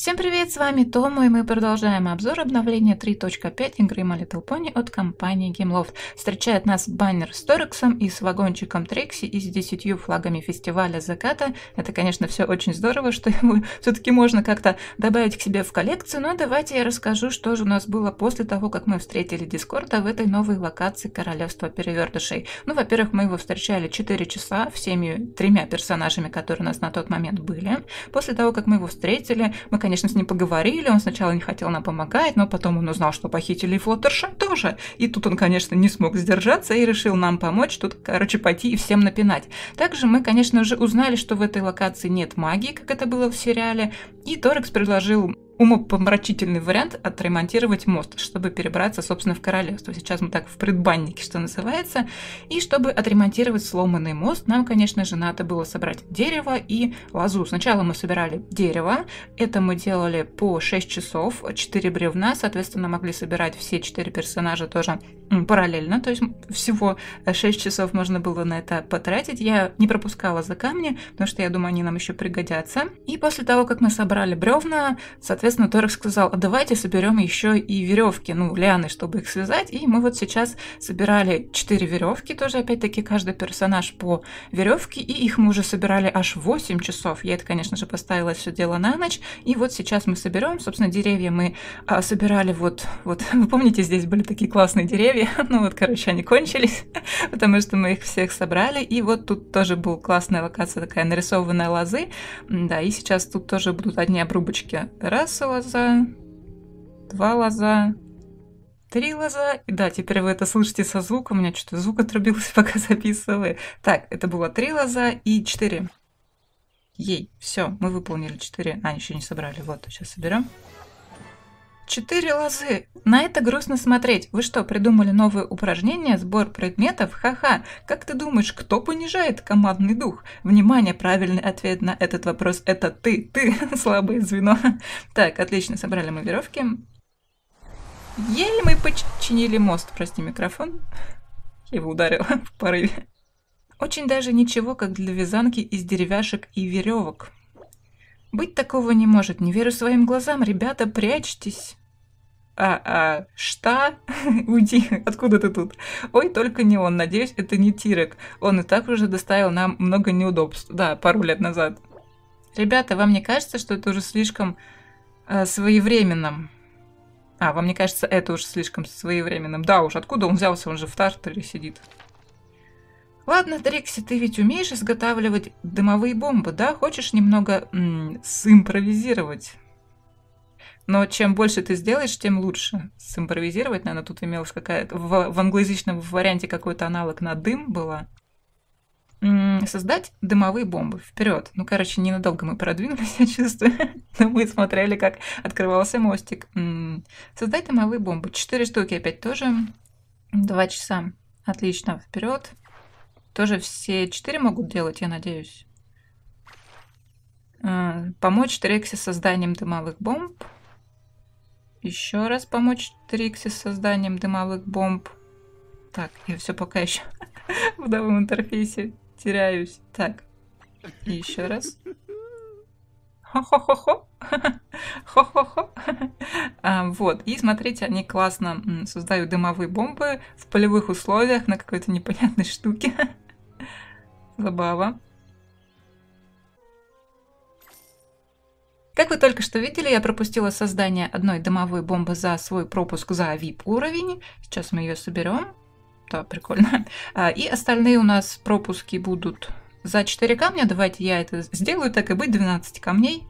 Всем привет, с вами Тома, и мы продолжаем обзор обновления 3.5 игры My Little Pony от компании Gameloft. Встречает нас баннер с Торексом и с вагончиком Трикси и с десятью флагами фестиваля заката. Это, конечно, все очень здорово, что его все-таки можно как-то добавить к себе в коллекцию, но давайте я расскажу, что же у нас было после того, как мы встретили Дискорда в этой новой локации Королевства Перевердышей. Ну, во-первых, мы его встречали 4 часа всеми тремя персонажами, которые у нас на тот момент были. После того, как мы его встретили, мы, конечно, конечно, с ним поговорили, он сначала не хотел нам помогать, но потом он узнал, что похитили и Флоттерша тоже. И тут он, конечно, не смог сдержаться и решил нам помочь, тут, короче, пойти и всем напинать. Также мы, конечно же, узнали, что в этой локации нет магии, как это было в сериале, и Торекс предложил умопомрачительный вариант отремонтировать мост, чтобы перебраться, собственно, в королевство. Сейчас мы так в предбаннике, что называется. И чтобы отремонтировать сломанный мост, нам, конечно же, надо было собрать дерево и лазу. Сначала мы собирали дерево. Это мы делали по 6 часов, 4 бревна. Соответственно, могли собирать все 4 персонажа тоже параллельно. То есть всего 6 часов можно было на это потратить. Я не пропускала за камни, потому что я думаю, они нам еще пригодятся. И после того, как мы собрали бревна, соответственно, Соответственно, Торик сказал, а давайте соберем еще и веревки, ну, лианы, чтобы их связать. И мы вот сейчас собирали 4 веревки, тоже опять-таки каждый персонаж по веревке, и их мы уже собирали аж 8 часов. Я это, конечно же, поставила все дело на ночь. И вот сейчас мы соберем, собственно, деревья мы а, собирали вот, вот, вы помните, здесь были такие классные деревья, ну вот, короче, они кончились, потому что мы их всех собрали, и вот тут тоже была классная локация такая нарисованная лозы, да, и сейчас тут тоже будут одни обрубочки, раз, Получается лоза, два лоза, три лоза. И да, теперь вы это слышите со звуком. У меня что-то звук отрубился, пока записывали. Так, это было три лоза и четыре. Ей, все, мы выполнили четыре. А, еще не собрали. Вот, сейчас соберем. Четыре лозы. На это грустно смотреть. Вы что, придумали новые упражнения? сбор предметов? Ха-ха. Как ты думаешь, кто понижает командный дух? Внимание, правильный ответ на этот вопрос – это ты. Ты – слабое звено. Так, отлично, собрали мы веровки. Еле мы починили мост. Прости, микрофон. Я его ударила в порыве. Очень даже ничего, как для вязанки из деревяшек и веревок. Быть такого не может, не верю своим глазам, ребята, прячьтесь а, а, что? Уйди, откуда ты тут? Ой, только не он, надеюсь, это не Тирек. Он и так уже доставил нам много неудобств. Да, пару лет назад. Ребята, вам не кажется, что это уже слишком э, своевременным? А, вам не кажется, это уже слишком своевременным? Да уж, откуда он взялся? Он же в Тартаре сидит. Ладно, Трикси, ты ведь умеешь изготавливать дымовые бомбы, да? Хочешь немного м -м, симпровизировать? Но чем больше ты сделаешь, тем лучше. Симпровизировать, наверное, тут имелась какая-то... В, в англоязычном варианте какой-то аналог на дым была. М -м, создать дымовые бомбы. Вперед. Ну, короче, ненадолго мы продвинулись, я чувствую. Но мы смотрели, как открывался мостик. М создать дымовые бомбы. Четыре штуки опять тоже. Два часа. Отлично. Вперед. Тоже все четыре могут делать, я надеюсь. Э, помочь Трексе созданием дымовых бомб еще раз помочь Трикси с созданием дымовых бомб. Так, я все пока еще в новом интерфейсе теряюсь. Так, еще раз. Хо-хо-хо-хо. Хо-хо-хо. А, вот. И смотрите, они классно создают дымовые бомбы в полевых условиях на какой-то непонятной штуке. Забава. Как вы только что видели, я пропустила создание одной дымовой бомбы за свой пропуск за VIP уровень. Сейчас мы ее соберем. Да, прикольно. А, и остальные у нас пропуски будут за 4 камня. Давайте я это сделаю, так и быть, 12 камней.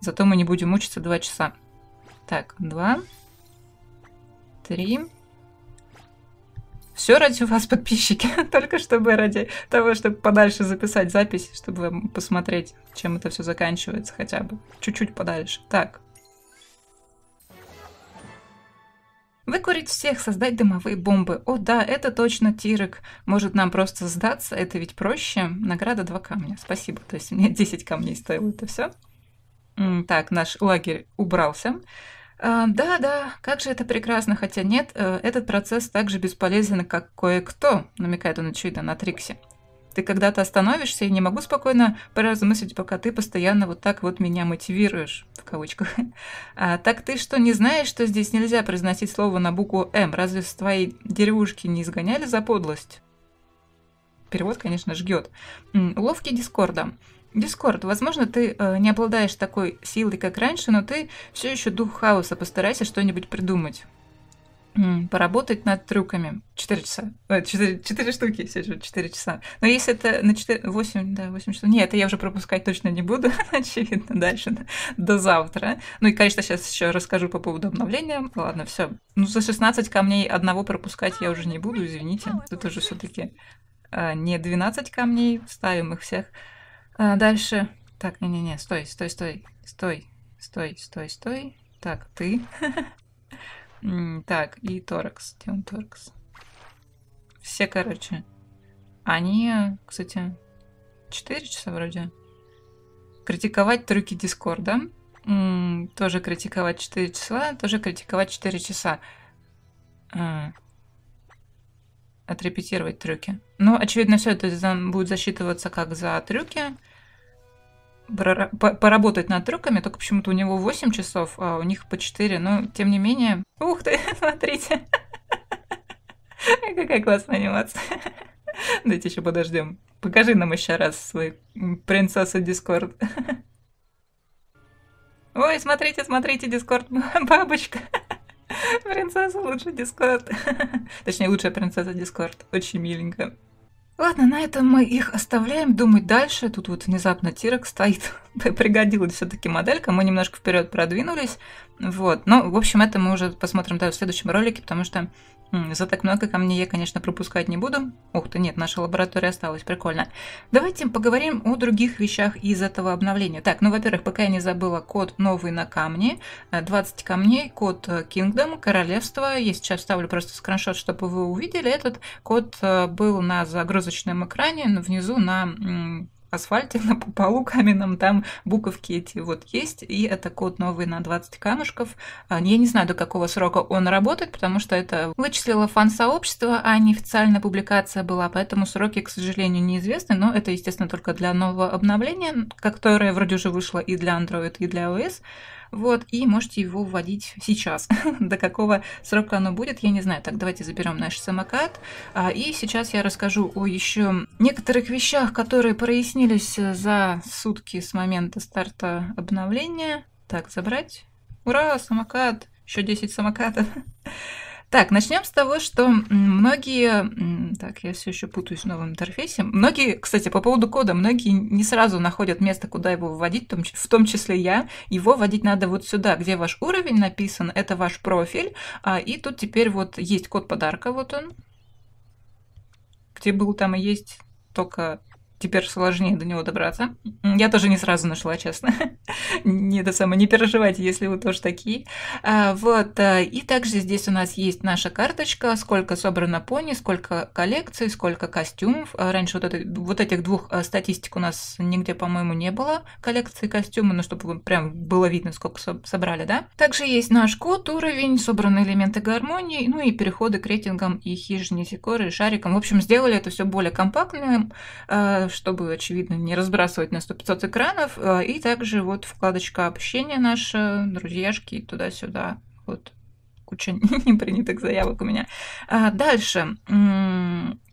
Зато мы не будем мучиться 2 часа. Так, 2, 3, все ради вас, подписчики, только чтобы ради того, чтобы подальше записать запись, чтобы посмотреть, чем это все заканчивается хотя бы. Чуть-чуть подальше. Так. Выкурить всех, создать дымовые бомбы. О да, это точно Тирок. Может нам просто сдаться, это ведь проще. Награда 2 камня. Спасибо. То есть мне 10 камней стоило это все. Так, наш лагерь убрался. А, да, да, как же это прекрасно, хотя нет, э, этот процесс так же бесполезен, как кое-кто, намекает он очевидно на Трикси. Ты когда-то остановишься и не могу спокойно поразмыслить, пока ты постоянно вот так вот меня мотивируешь, в кавычках. А, так ты что, не знаешь, что здесь нельзя произносить слово на букву «М»? Разве с твоей деревушки не изгоняли за подлость? Перевод, конечно, жгет. Уловки Дискорда. Дискорд, возможно, ты э, не обладаешь такой силой, как раньше, но ты все еще дух хаоса, постарайся что-нибудь придумать. поработать над трюками. Четыре часа. Э, четыре штуки, все же 4 часа. Но если это на четыре восемь, да, 8 часов. Нет, это я уже пропускать точно не буду, очевидно, дальше до завтра. Ну и, конечно, сейчас еще расскажу по поводу обновления. Ладно, все. Ну, за 16 камней одного пропускать я уже не буду, извините. Тут уже все-таки э, не 12 камней, ставим их всех. А дальше... Так, не-не-не, стой, стой, стой, стой, стой, стой, стой. Так, ты. Так, и Торакс. Где он Торакс? Все, короче. Они, кстати, 4 часа вроде. Критиковать трюки Дискорда. Тоже критиковать 4 часа, тоже критиковать 4 часа. А, отрепетировать трюки. Ну, очевидно, все это будет засчитываться как за трюки. Поработать над трюками, только почему-то у него 8 часов, а у них по 4, но тем не менее... Ух ты, смотрите! Какая классная анимация. Давайте еще подождем. Покажи нам еще раз свой принцесса Дискорд. Ой, смотрите, смотрите, Дискорд бабочка. Принцесса лучше Дискорд. Точнее, лучшая принцесса Дискорд. Очень миленькая. Ладно, на этом мы их оставляем, думать дальше. Тут вот внезапно Тирок стоит. Пригодилась все-таки моделька, мы немножко вперед продвинулись. Вот. Но ну, в общем, это мы уже посмотрим да, в следующем ролике, потому что за так много камней я, конечно, пропускать не буду. Ух ты, нет, наша лаборатория осталась, прикольно. Давайте поговорим о других вещах из этого обновления. Так, ну, во-первых, пока я не забыла, код новый на камни 20 э, камней, код э, Kingdom, королевство. Я сейчас вставлю просто скриншот, чтобы вы увидели. Этот код э, был на загрузочном экране, внизу на асфальте, на полу каменном, там буковки эти вот есть, и это код новый на 20 камушков. А, я не знаю, до какого срока он работает, потому что это вычислило фан-сообщество, а не официальная публикация была, поэтому сроки, к сожалению, неизвестны, но это, естественно, только для нового обновления, которое вроде уже вышло и для Android, и для iOS. Вот, и можете его вводить сейчас. До какого срока оно будет, я не знаю. Так, давайте заберем наш самокат. а И сейчас я расскажу о еще некоторых вещах, которые прояснились э, за сутки с момента старта обновления. Так, забрать. Ура, самокат! Еще 10 самокатов. Так, начнем с того, что многие... Так, я все еще путаюсь в новом интерфейсе. Многие, кстати, по поводу кода, многие не сразу находят место, куда его вводить, в том числе я. Его вводить надо вот сюда, где ваш уровень написан, это ваш профиль. А, и тут теперь вот есть код подарка, вот он. Где был, там и есть, только теперь сложнее до него добраться. Я тоже не сразу нашла, честно. не это самое, не переживайте, если вы тоже такие. А, вот, а, и также здесь у нас есть наша карточка, сколько собрано пони, сколько коллекций, сколько костюмов. А, раньше вот, это, вот этих двух статистик у нас нигде, по-моему, не было, коллекции костюмы ну, чтобы прям было видно, сколько собрали, да. Также есть наш код, уровень, собраны элементы гармонии, ну и переходы к рейтингам и хижине секоры, и шарикам. В общем, сделали это все более компактным, чтобы, очевидно, не разбрасывать на 100-500 экранов. И также вот в вкладочка общения наша, друзьяшки, туда-сюда. Вот куча непринятых заявок у меня. А, дальше.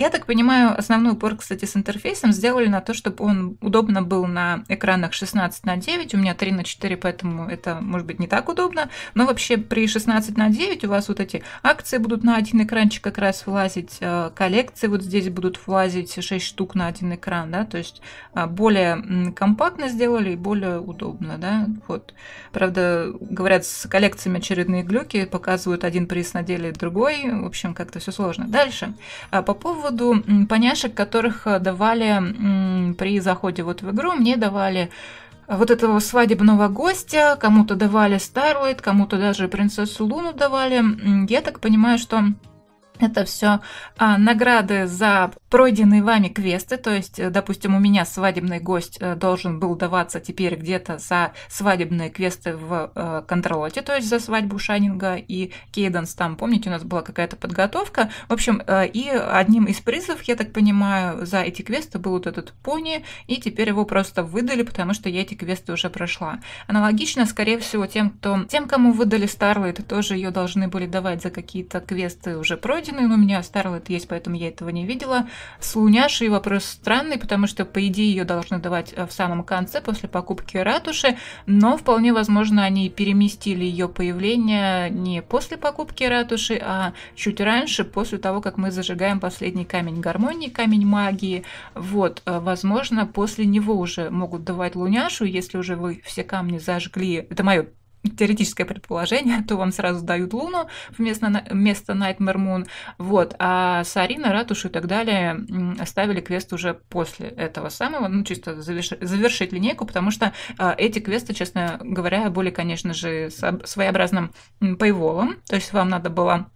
Я так понимаю, основной упор, кстати, с интерфейсом сделали на то, чтобы он удобно был на экранах 16 на 9. У меня 3 на 4, поэтому это может быть не так удобно. Но вообще при 16 на 9 у вас вот эти акции будут на один экранчик как раз влазить, э, коллекции вот здесь будут влазить 6 штук на один экран, да, то есть а, более компактно сделали и более удобно, да, вот. Правда, говорят, с коллекциями очередные глюки, показывают один приз на деле другой, в общем, как-то все сложно. Дальше, а по поводу поводу поняшек, которых э, давали при заходе вот в игру, мне давали э, вот этого свадебного гостя, кому-то давали Старлайт, кому-то даже принцессу Луну давали. Я так понимаю, что это все а, награды за пройденные вами квесты, то есть, э, допустим, у меня свадебный гость э, должен был даваться теперь где-то за свадебные квесты в э, контролоте, то есть за свадьбу Шанинга и Кейденс там, помните, у нас была какая-то подготовка. В общем, э, и одним из призов, я так понимаю, за эти квесты был вот этот пони, и теперь его просто выдали, потому что я эти квесты уже прошла. Аналогично, скорее всего, тем, кто, тем кому выдали Старлайт, тоже ее должны были давать за какие-то квесты уже пройденные, но у меня Старлайт есть, поэтому я этого не видела. С Луняшей вопрос странный, потому что, по идее, ее должны давать э, в самом конце, после покупки ратуши, но вполне возможно, они переместили ее появление не после покупки ратуши, а чуть раньше, после того, как мы зажигаем последний камень гармонии, камень магии. Вот, э, возможно, после него уже могут давать Луняшу, если уже вы все камни зажгли. Это мое теоретическое предположение, то вам сразу дают Луну вместо, вместо Nightmare Moon, вот, а Сарина, Ратушу и так далее оставили квест уже после этого самого, ну, чисто завершить, завершить линейку, потому что э, эти квесты, честно говоря, были, конечно же, своеобразным пейволом, то есть вам надо было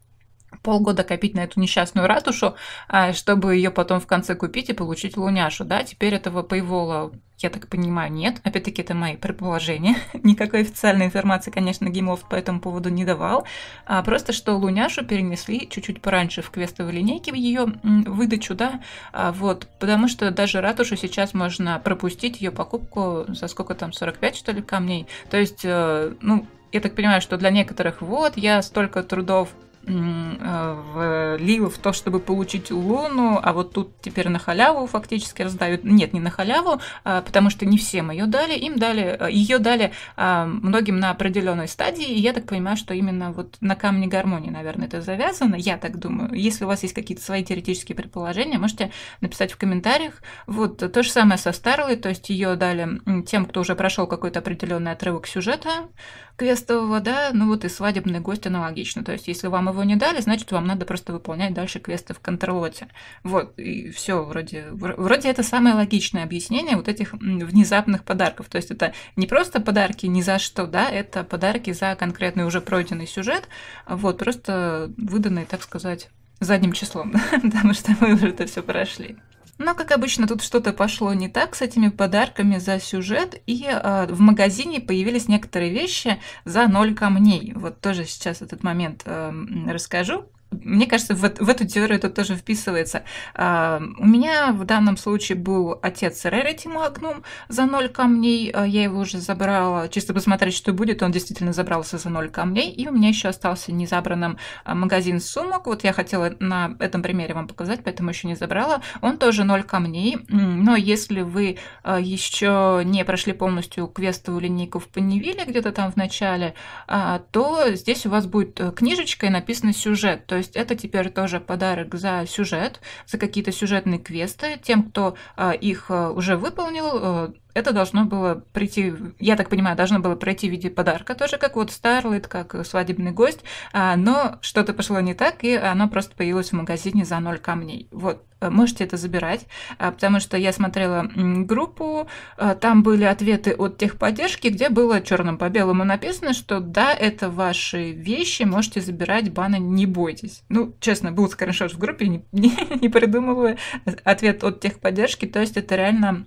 полгода копить на эту несчастную ратушу, а, чтобы ее потом в конце купить и получить луняшу, да, теперь этого пейвола, я так понимаю, нет, опять-таки это мои предположения, никакой официальной информации, конечно, Гимов по этому поводу не давал, а просто что луняшу перенесли чуть-чуть пораньше в квестовой линейке в ее выдачу, да, а вот, потому что даже ратушу сейчас можно пропустить ее покупку за сколько там, 45 что ли камней, то есть, э, ну, я так понимаю, что для некоторых вот я столько трудов Э, влил в то, чтобы получить Луну, а вот тут теперь на халяву фактически раздают. Нет, не на халяву, а, потому что не всем ее дали, им дали, э, ее дали а, многим на определенной стадии, и я так понимаю, что именно вот на камне гармонии, наверное, это завязано, я так думаю. Если у вас есть какие-то свои теоретические предположения, можете написать в комментариях. Вот э, то же самое со Старлой, то есть ее дали тем, кто уже прошел какой-то определенный отрывок сюжета квестового, да, ну вот и свадебный гость аналогично. То есть если вам его не дали, значит, вам надо просто выполнять дальше квесты в контролоте. Вот, и все, вроде, вроде это самое логичное объяснение вот этих внезапных подарков. То есть это не просто подарки ни за что, да, это подарки за конкретный уже пройденный сюжет, а вот, просто выданные, так сказать, задним числом, потому что мы уже это все прошли. Но, как обычно, тут что-то пошло не так с этими подарками за сюжет, и э, в магазине появились некоторые вещи за ноль камней. Вот тоже сейчас этот момент э, расскажу мне кажется, в, в эту теорию это тоже вписывается. А, у меня в данном случае был отец Rarity Magnum за ноль камней. А, я его уже забрала, чисто посмотреть, что будет. Он действительно забрался за ноль камней. И у меня еще остался незабранным а, магазин сумок. Вот я хотела на этом примере вам показать, поэтому еще не забрала. Он тоже ноль камней. Но если вы а, еще не прошли полностью квестовую линейку в Панивиле, где-то там в начале, то здесь у вас будет э, книжечка и написано сюжет. То есть есть это теперь тоже подарок за сюжет, за какие-то сюжетные квесты. Тем, кто а, их а, уже выполнил, а, это должно было прийти, я так понимаю, должно было пройти в виде подарка, тоже как вот Starlit, как свадебный гость, а, но что-то пошло не так, и оно просто появилось в магазине за ноль камней. Вот, э, можете это забирать, а, потому что я смотрела группу, а, там были ответы от техподдержки, где было черным по белому написано, что да, это ваши вещи, можете забирать, бана не бойтесь. Ну, честно, был скриншот в группе, не, не, не придумывая ответ от техподдержки, то есть это реально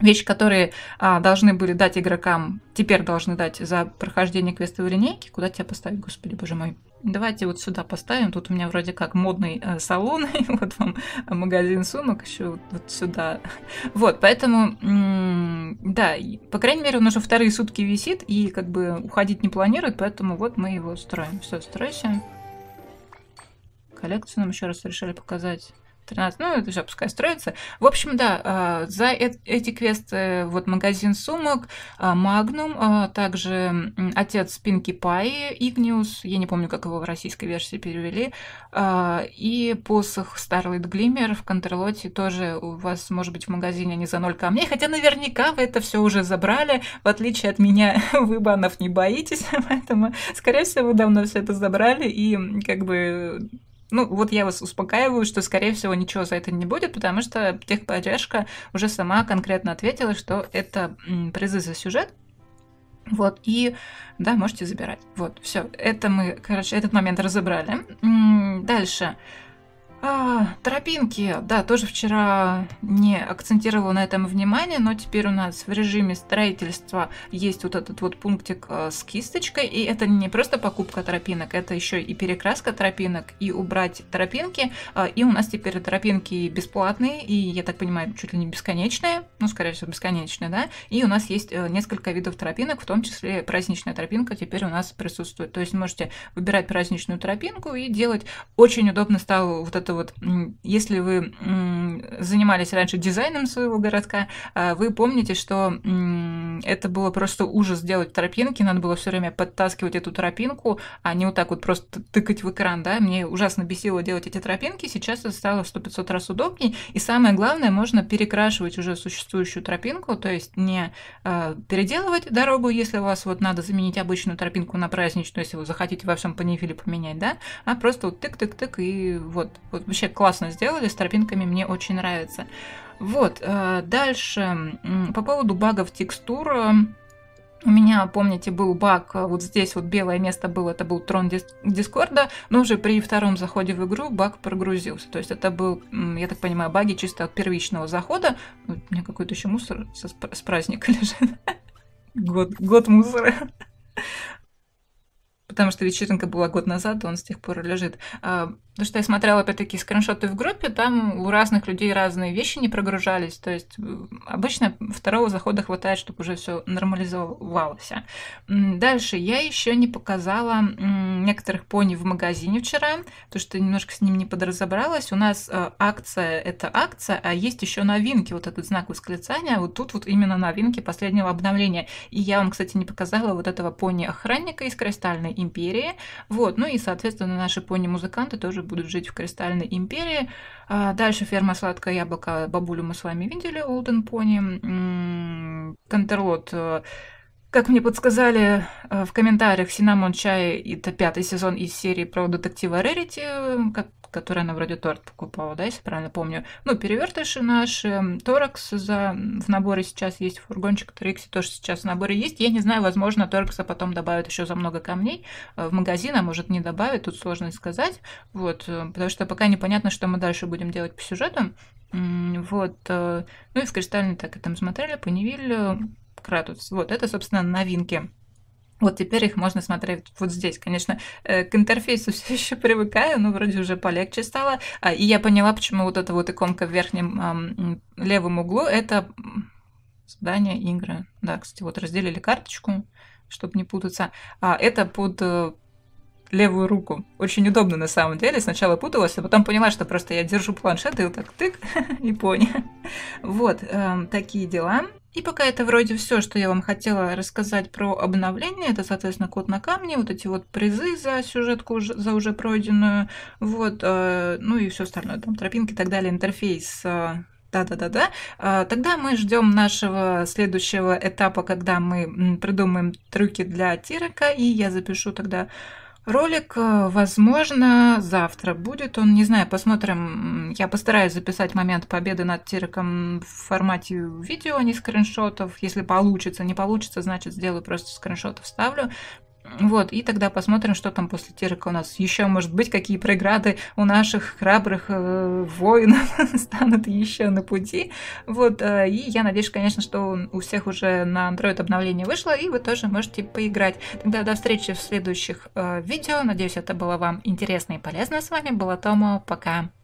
вещи, которые а, должны были дать игрокам, теперь должны дать за прохождение квестовой линейки. Куда тебя поставить, господи, боже мой? Давайте вот сюда поставим. Тут у меня вроде как модный э, салон, и вот вам магазин сумок еще вот, вот сюда. Вот, поэтому, да, по крайней мере, он уже вторые сутки висит и как бы уходить не планирует, поэтому вот мы его строим. Все, стройся. Коллекцию нам еще раз решили показать. 13, ну, это уже пускай строится. В общем, да, а, за эти квесты вот магазин сумок, Магнум, а, также отец Пинки Пай, Игниус, я не помню, как его в российской версии перевели, а, и посох Старлайт Глиммер в Контрлоте тоже у вас, может быть, в магазине не за ноль камней, хотя наверняка вы это все уже забрали, в отличие от меня, вы банов не боитесь, поэтому, скорее всего, вы давно все это забрали, и как бы ну, вот я вас успокаиваю, что, скорее всего, ничего за это не будет, потому что техподдержка уже сама конкретно ответила, что это призы за сюжет, вот, и да, можете забирать. Вот, все. Это мы, короче, этот момент разобрали. Дальше. А, тропинки, да, тоже вчера не акцентировала на этом внимание, но теперь у нас в режиме строительства есть вот этот вот пунктик э, с кисточкой, и это не просто покупка тропинок, это еще и перекраска тропинок, и убрать тропинки, э, и у нас теперь тропинки бесплатные, и, я так понимаю, чуть ли не бесконечные, ну, скорее всего, бесконечные, да, и у нас есть э, несколько видов тропинок, в том числе праздничная тропинка теперь у нас присутствует, то есть можете выбирать праздничную тропинку и делать, очень удобно стало вот этот это вот, если вы занимались раньше дизайном своего городка, а, вы помните, что это было просто ужас делать тропинки, надо было все время подтаскивать эту тропинку, а не вот так вот просто тыкать в экран, да, мне ужасно бесило делать эти тропинки, сейчас это стало в 100-500 раз удобнее, и самое главное, можно перекрашивать уже существующую тропинку, то есть не э, переделывать дорогу, если у вас вот надо заменить обычную тропинку на праздничную, если вы захотите во всем панифиле поменять, да, а просто вот тык-тык-тык и вот, вот вообще классно сделали, с тропинками мне очень нравится. Вот, э, дальше по поводу багов текстур. У меня, помните, был баг, э, вот здесь вот белое место было, это был трон Дискорда, но уже при втором заходе в игру баг прогрузился. То есть это был, я так понимаю, баги чисто от первичного захода. У меня какой-то еще мусор с праздника лежит. Год, год мусора потому что вечеринка была год назад, он с тех пор лежит. А, потому что я смотрела, опять-таки, скриншоты в группе, там у разных людей разные вещи не прогружались, то есть обычно второго захода хватает, чтобы уже все нормализовалось. Дальше я еще не показала некоторых пони в магазине вчера, потому что немножко с ним не подразобралась. У нас э, акция — это акция, а есть еще новинки, вот этот знак восклицания, а вот тут вот именно новинки последнего обновления. И я вам, кстати, не показала вот этого пони-охранника из кристальной, империи. Вот, ну и, соответственно, наши пони-музыканты тоже будут жить в кристальной империи. А дальше ферма «Сладкое яблоко» бабулю мы с вами видели, Олден Пони. Контерлот э, как мне подсказали э, в комментариях, Синамон Чай — это пятый сезон из серии про детектива Рерити, э, который она вроде торт покупала, да, если правильно помню. Ну, перевертыши наши, эм, торакс за... в наборе сейчас есть, фургончик Трикси тоже сейчас в наборе есть. Я не знаю, возможно, торакса потом добавят еще за много камней э, в магазин, а может не добавят, тут сложно сказать. Вот, э, потому что пока непонятно, что мы дальше будем делать по сюжету. Вот. Э, ну и в кристальный так и там смотрели, по Невилю, Кратус. Вот, это, собственно, новинки вот теперь их можно смотреть вот здесь. Конечно, э, к интерфейсу все еще привыкаю, но вроде уже полегче стало. А, и я поняла, почему вот эта вот иконка в верхнем левом углу — это задание игры. Да, кстати, вот разделили карточку, чтобы не путаться. А это под э, левую руку. Очень удобно на самом деле. Сначала путалась, а потом поняла, что просто я держу планшет и вот так тык и понял. Вот, эм, такие дела. И пока это вроде все, что я вам хотела рассказать про обновление. Это, соответственно, код на камне, вот эти вот призы за сюжетку, за уже пройденную, вот, э, ну и все остальное, там тропинки и так далее, интерфейс э, да-да-да-да. Э, тогда мы ждем нашего следующего этапа, когда мы придумаем трюки для Тирека, и я запишу тогда Ролик, э, возможно, завтра будет. Он, не знаю, посмотрим. Я постараюсь записать момент победы над Тириком в формате видео, а не скриншотов. Если получится, не получится, значит, сделаю просто скриншот вставлю. Вот, и тогда посмотрим, что там после Терека у нас еще может быть, какие преграды у наших храбрых э, воинов станут еще на пути. Вот, э, и я надеюсь, конечно, что у всех уже на Android обновление вышло, и вы тоже можете поиграть. Тогда до встречи в следующих э, видео. Надеюсь, это было вам интересно и полезно. С вами была Тома. Пока.